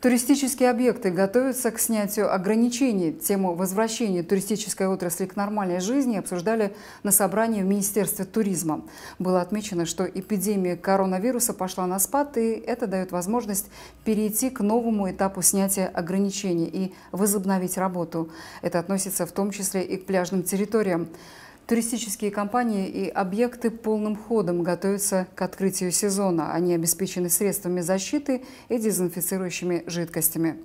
Туристические объекты готовятся к снятию ограничений. Тему возвращения туристической отрасли к нормальной жизни обсуждали на собрании в Министерстве туризма. Было отмечено, что эпидемия коронавируса пошла на спад, и это дает возможность перейти к новому этапу снятия ограничений и возобновить работу. Это относится в том числе и к пляжным территориям. Туристические компании и объекты полным ходом готовятся к открытию сезона. Они обеспечены средствами защиты и дезинфицирующими жидкостями.